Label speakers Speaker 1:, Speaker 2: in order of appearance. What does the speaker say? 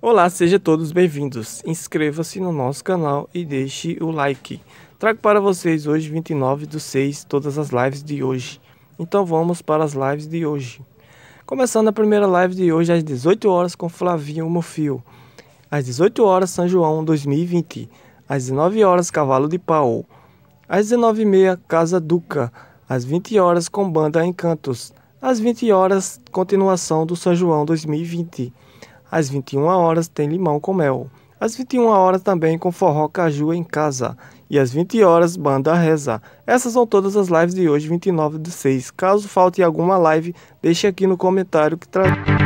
Speaker 1: Olá, sejam todos bem-vindos. Inscreva-se no nosso canal e deixe o like. Trago para vocês hoje, 29 do 6, todas as lives de hoje. Então vamos para as lives de hoje. Começando a primeira live de hoje às 18 horas com Flavinho Mofio. Às 18 horas São João 2020. Às 19 horas Cavalo de Pau. Às 19h30 Casa Duca. Às 20 horas com Banda Encantos. Às 20 horas continuação do São João 2020. Às 21 horas tem limão com mel. Às 21 horas também com forró caju em casa. E às 20 horas, banda reza. Essas são todas as lives de hoje, 29 de 6. Caso falte alguma live, deixe aqui no comentário que traz.